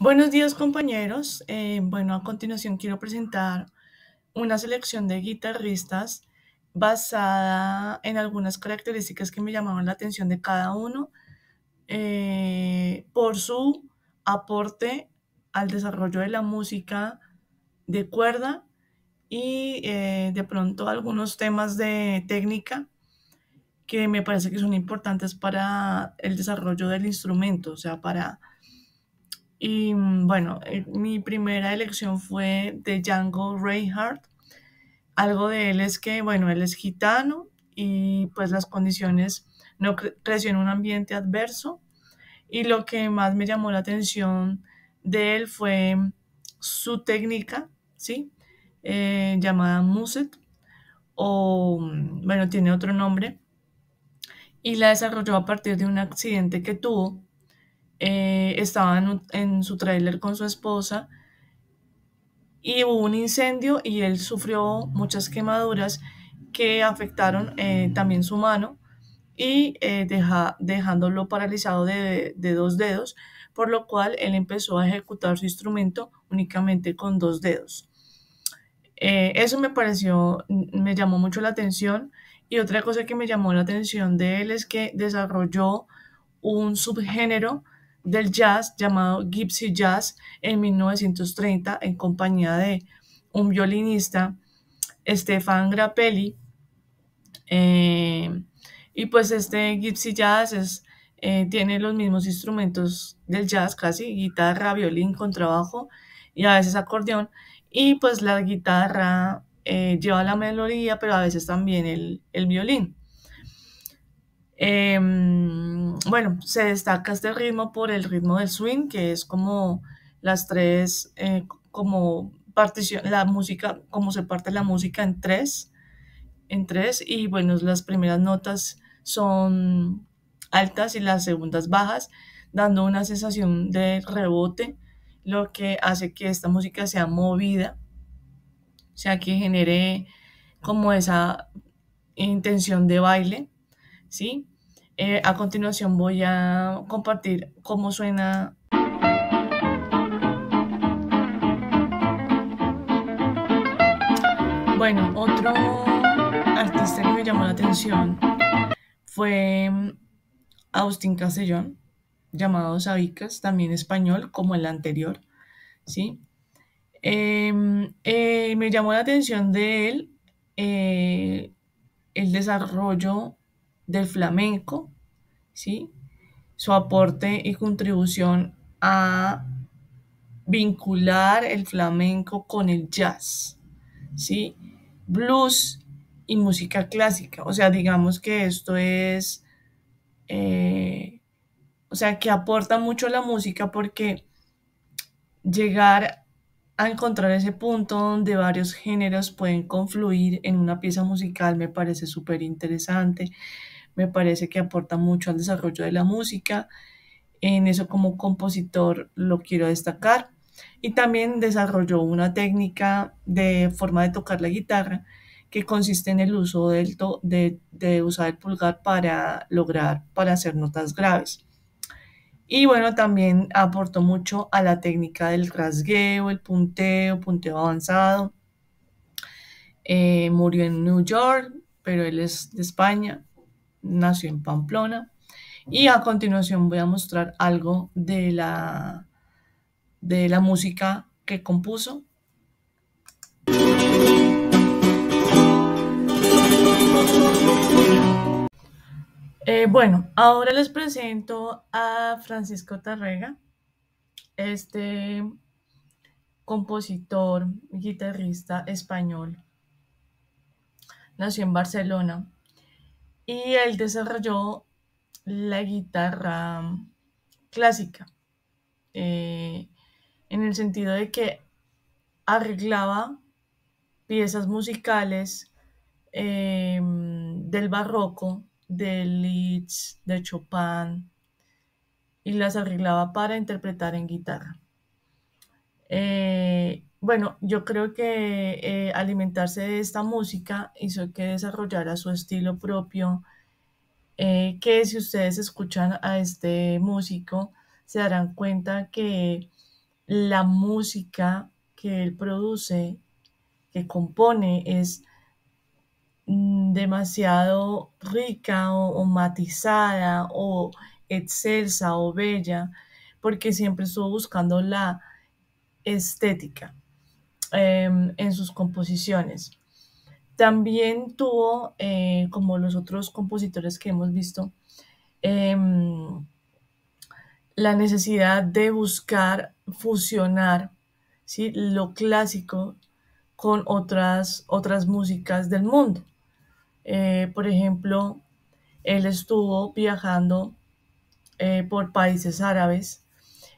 Buenos días compañeros. Eh, bueno, a continuación quiero presentar una selección de guitarristas basada en algunas características que me llamaron la atención de cada uno eh, por su aporte al desarrollo de la música de cuerda y eh, de pronto algunos temas de técnica que me parece que son importantes para el desarrollo del instrumento, o sea, para y mm, bueno, eh, mi primera elección fue de Django Reinhardt. Algo de él es que, bueno, él es gitano y pues las condiciones, no creció en un ambiente adverso. Y lo que más me llamó la atención de él fue su técnica, ¿sí? Eh, llamada Muset, o mm, bueno, tiene otro nombre, y la desarrolló a partir de un accidente que tuvo eh, estaba en, su trailer con su esposa y hubo un incendio y él sufrió muchas quemaduras que afectaron eh, también su mano y eh, dejándolo paralizado de, dos dedos, por lo cual él empezó a ejecutar su instrumento únicamente con dos dedos. Eh, eso me pareció, mm, me llamó mucho la atención y otra cosa que me llamó la atención de él es que desarrolló un subgénero del jazz llamado Gypsy Jazz en 1930 en compañía de un violinista, Stefan Grappelli. Eh, y pues este Gypsy Jazz es, eh, tiene los mismos instrumentos del jazz casi, guitarra, violín, contrabajo y a veces acordeón. Y pues la guitarra eh, lleva la melodía, pero a veces también el violín. Em, bueno, se destaca este ritmo por el ritmo del swing, que es como las tres, eh, como la música, como se parte la música en tres, en tres, y bueno, las primeras notas son altas y las segundas bajas, dando una sensación de rebote, lo que hace que esta música sea movida, o sea, que genere como esa intención de baile ¿sí? Eh, a continuación voy a compartir cómo suena Bueno, otro artista que me llamó la atención fue mm, Austin Castellón, llamado Sabicas, también español, como el anterior, ¿sí? Eh, eh, me llamó la atención de él el desarrollo del flamenco, ¿sí? su aporte y contribución a vincular el flamenco con el jazz, ¿sí? blues y música clásica. O sea, digamos que esto es, eh, o sea, que aporta mucho a la música porque llegar a encontrar ese punto donde varios géneros pueden confluir en una pieza musical me parece súper interesante me parece que aporta mucho al desarrollo de la música. En eso como compositor lo quiero destacar. Y también desarrolló una técnica de forma de tocar la guitarra que consiste en el uso del de, usar el pulgar para lograr, para hacer notas graves. Y bueno, también aportó mucho a la técnica del rasgueo, el punteo, punteo avanzado. Eh, murió en New York, pero él es de España nació en Pamplona. Y a continuación voy a mostrar algo de la, de la música que compuso. Eh, bueno, ahora les presento a Francisco Tarrega, este compositor, guitarrista español. Nació en Barcelona y él desarrolló la guitarra clásica, eh, en el sentido de que arreglaba piezas musicales eh, del barroco, de Liszt, de Chopin, y las arreglaba para interpretar en guitarra. Eh, bueno, yo creo que eh, alimentarse de esta música hizo que desarrollara su estilo propio, eh, que si ustedes escuchan a este músico, se darán cuenta que la música que él produce, que compone, es mm, demasiado rica o, o matizada o excelsa o bella, porque siempre estuvo buscando la estética Em, en sus composiciones. También tuvo, eh, como los otros compositores que hemos visto, em, la necesidad de buscar fusionar ¿sí? lo clásico con otras, otras músicas del mundo. Eh, por ejemplo, él estuvo viajando eh, por países árabes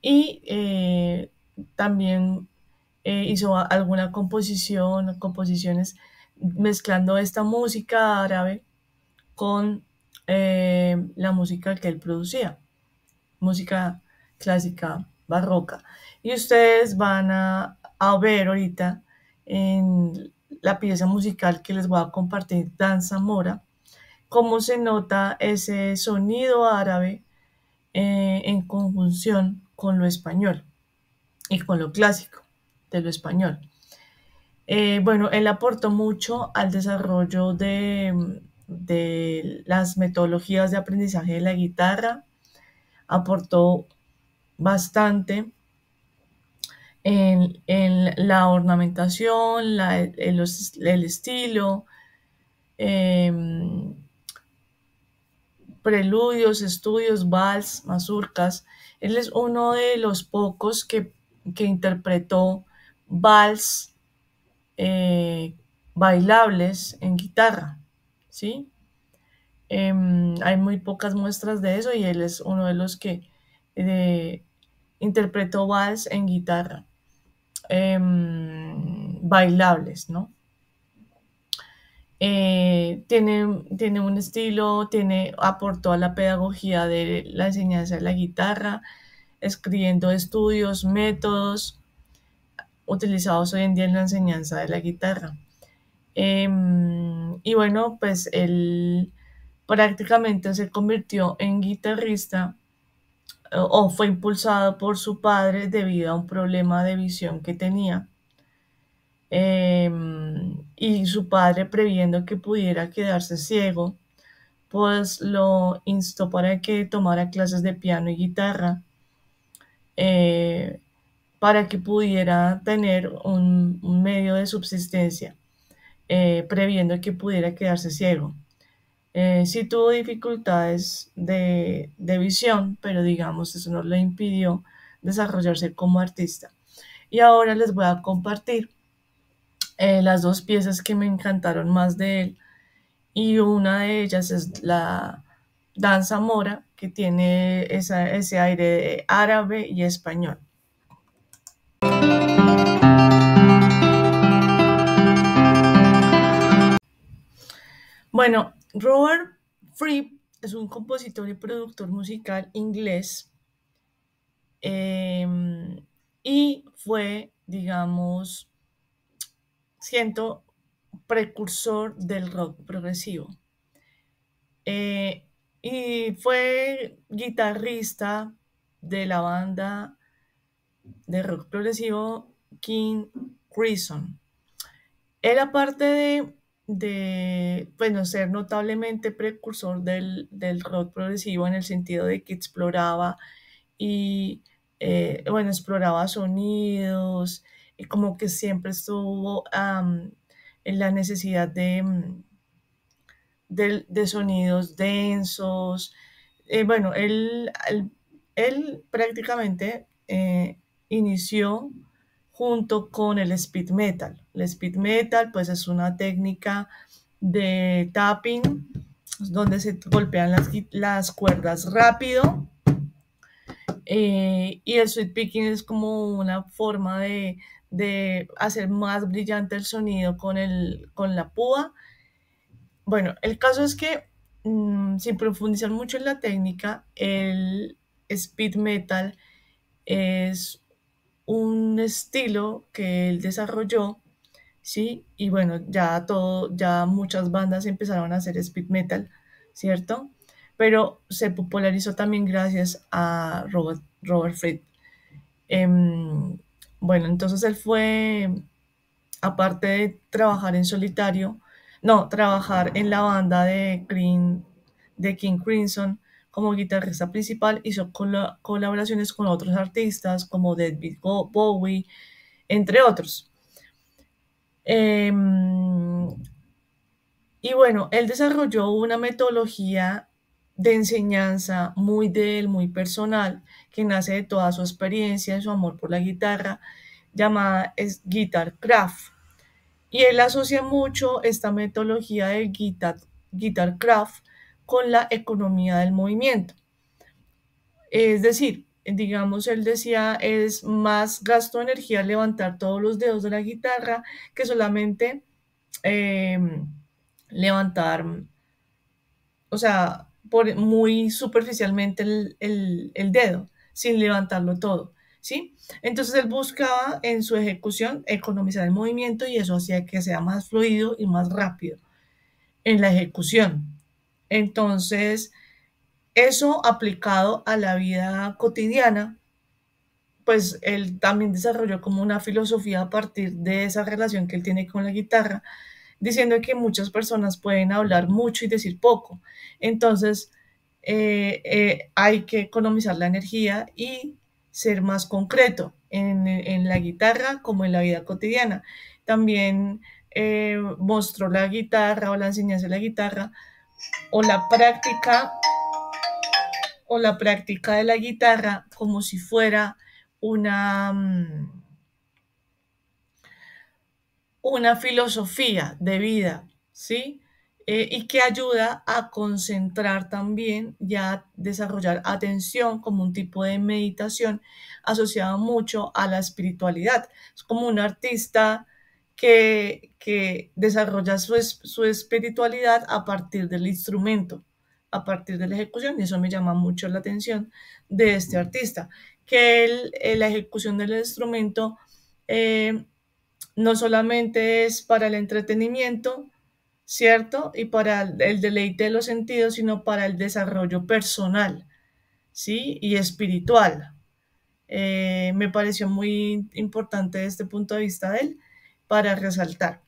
y también eh, hizo alguna composición, composiciones mezclando esta música árabe con eh, la música que él producía, música clásica barroca. Y ustedes van a, ver ahorita en la pieza musical que les voy a compartir, Danza Mora, cómo se nota ese sonido árabe eh, en conjunción con lo español y con lo clásico de lo español. Eh, bueno, él aportó mucho al desarrollo de, las metodologías de aprendizaje de la guitarra, aportó bastante en, la ornamentación, el estilo, em, preludios, estudios, vals, mazurcas. Él es uno de los pocos que, que interpretó vals eh, bailables en guitarra, ¿sí? Em, hay muy pocas muestras de eso y él es uno de los que eh, interpretó vals en guitarra, em, bailables, ¿no? Eh, tiene, tiene, un estilo, tiene, aportó a la pedagogía de la enseñanza de la guitarra, escribiendo estudios, métodos, utilizados hoy en día en la enseñanza de la guitarra. Em, y bueno, pues él prácticamente se convirtió en guitarrista eh, o fue impulsado por su padre debido a un problema de visión que tenía. Em, y su padre, previendo que pudiera quedarse ciego, pues lo instó para que tomara clases de piano y guitarra. Eh, para que pudiera tener un, medio de subsistencia, eh, previendo que pudiera quedarse ciego. Eh, sí tuvo dificultades de, visión, pero digamos, eso no le impidió desarrollarse como artista. Y ahora les voy a compartir eh, las dos piezas que me encantaron más de él. Y una de ellas es la danza mora, que tiene ese aire árabe y español. Bueno, Robert Fripp es un compositor y productor musical inglés em, y fue, digamos, siento, precursor del rock progresivo. Eh, y fue guitarrista de la banda de rock progresivo King Crimson. Él parte de de, bueno, ser notablemente precursor del, del rock progresivo en el sentido de que exploraba y, eh, bueno, exploraba sonidos, como que siempre estuvo en la necesidad de, mm, sonidos densos. Eh, bueno, él, él, prácticamente eh, inició junto con el speed metal. El speed metal pues es una técnica de tapping donde se golpean las, las cuerdas rápido eh, y el sweet picking es como una forma de, hacer más brillante el sonido con, el, con la púa. Bueno, el caso es que mm, sin profundizar mucho en la técnica, el speed metal es un estilo que él desarrolló, ¿sí? Y bueno, ya todo, ya muchas bandas empezaron a hacer speed metal, ¿cierto? Pero se popularizó también gracias a Robert, Robert Fried. Em, bueno, entonces él fue, aparte de trabajar en solitario, no, trabajar en la banda de, de King Crimson, como guitarrista principal, hizo colaboraciones con otros artistas como David Bowie, entre otros. Em, y bueno, él desarrolló una metodología de enseñanza muy de él, muy personal, que nace de toda su experiencia, de su amor por la guitarra, llamada Guitar Craft. Y él asocia mucho esta metodología de guitar, guitar Craft con la economía del movimiento. Es decir, digamos, él decía, es más gasto de energía levantar todos los dedos de la guitarra que solamente em, levantar, o sea, por, muy superficialmente el, dedo, sin levantarlo todo. ¿Sí? Entonces él buscaba en su ejecución economizar el movimiento y eso hacía que sea más fluido y más rápido en la ejecución. Entonces, eso aplicado a la vida cotidiana, pues él también desarrolló como una filosofía a partir de esa relación que él tiene con la guitarra, diciendo que muchas personas pueden hablar mucho y decir poco. Entonces, eh, eh, hay que economizar la energía y ser más concreto en, la guitarra como en la vida cotidiana. También eh, mostró la guitarra o la enseñanza de la guitarra o la práctica o la práctica de la guitarra como si fuera una, mm, una filosofía de vida, ¿sí? Eh, y que ayuda a concentrar también y a desarrollar atención como un tipo de meditación asociado mucho a la espiritualidad. Es como un artista que, desarrolla su, espiritualidad a partir del instrumento, a partir de la ejecución, y eso me llama mucho la atención de este artista, que eh, la ejecución del instrumento eh, no solamente es para el entretenimiento, ¿cierto? Y para el deleite de los sentidos, sino para el desarrollo personal, ¿sí? Y espiritual. Eh, me pareció muy importante este punto de vista de él para resaltar.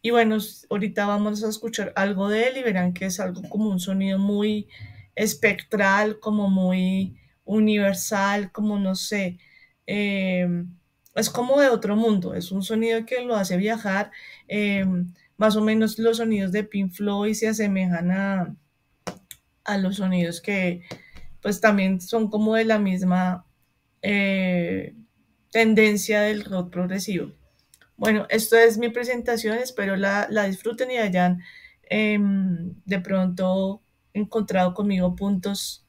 Y bueno, ahorita vamos a escuchar algo de él y verán que es algo como un sonido muy espectral, como muy universal, como no sé, em, es como de otro mundo, es un sonido que lo hace viajar, em, más o menos los sonidos de Pink Floyd se asemejan a, los sonidos que pues también son como de la misma eh, tendencia del rock progresivo. Bueno, esto es mi presentación, espero la, disfruten y hayan em, de pronto encontrado conmigo puntos,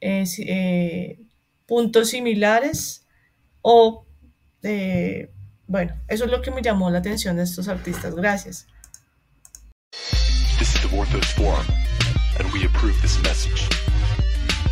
eh, eh, puntos similares o, eh, bueno, eso es lo que me llamó la atención de estos artistas. Gracias.